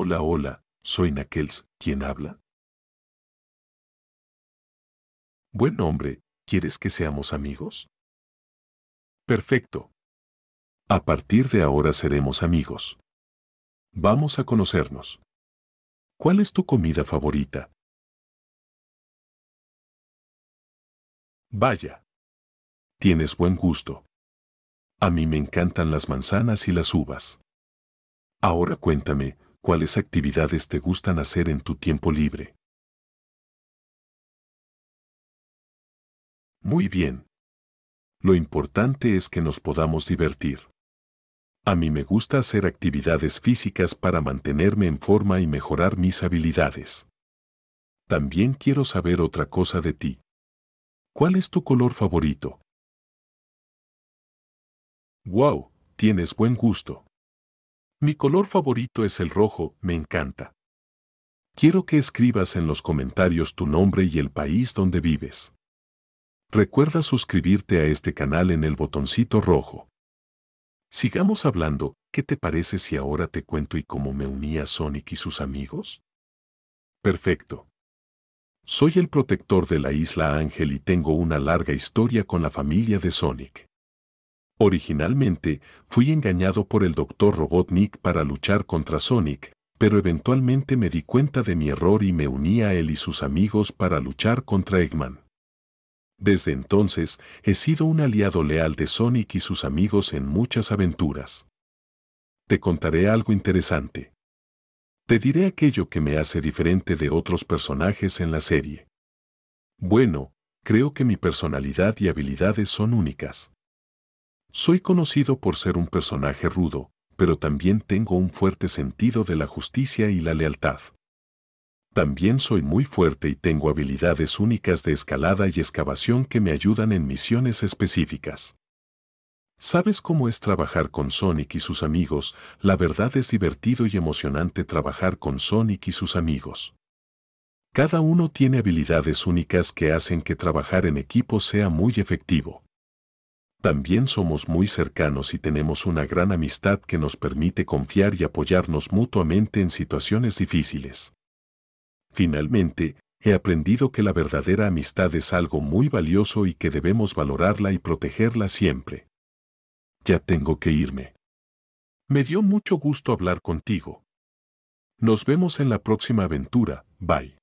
Hola, hola, soy Naquels, ¿quién habla? Buen hombre, ¿quieres que seamos amigos? Perfecto. A partir de ahora seremos amigos. Vamos a conocernos. ¿Cuál es tu comida favorita? Vaya. Tienes buen gusto. A mí me encantan las manzanas y las uvas. Ahora cuéntame, ¿Cuáles actividades te gustan hacer en tu tiempo libre? Muy bien. Lo importante es que nos podamos divertir. A mí me gusta hacer actividades físicas para mantenerme en forma y mejorar mis habilidades. También quiero saber otra cosa de ti. ¿Cuál es tu color favorito? ¡Wow! Tienes buen gusto. Mi color favorito es el rojo, me encanta. Quiero que escribas en los comentarios tu nombre y el país donde vives. Recuerda suscribirte a este canal en el botoncito rojo. Sigamos hablando, ¿qué te parece si ahora te cuento y cómo me uní a Sonic y sus amigos? Perfecto. Soy el protector de la isla Ángel y tengo una larga historia con la familia de Sonic. Originalmente, fui engañado por el Dr. Robotnik para luchar contra Sonic, pero eventualmente me di cuenta de mi error y me uní a él y sus amigos para luchar contra Eggman. Desde entonces, he sido un aliado leal de Sonic y sus amigos en muchas aventuras. Te contaré algo interesante. Te diré aquello que me hace diferente de otros personajes en la serie. Bueno, creo que mi personalidad y habilidades son únicas. Soy conocido por ser un personaje rudo, pero también tengo un fuerte sentido de la justicia y la lealtad. También soy muy fuerte y tengo habilidades únicas de escalada y excavación que me ayudan en misiones específicas. ¿Sabes cómo es trabajar con Sonic y sus amigos? La verdad es divertido y emocionante trabajar con Sonic y sus amigos. Cada uno tiene habilidades únicas que hacen que trabajar en equipo sea muy efectivo. También somos muy cercanos y tenemos una gran amistad que nos permite confiar y apoyarnos mutuamente en situaciones difíciles. Finalmente, he aprendido que la verdadera amistad es algo muy valioso y que debemos valorarla y protegerla siempre. Ya tengo que irme. Me dio mucho gusto hablar contigo. Nos vemos en la próxima aventura. Bye.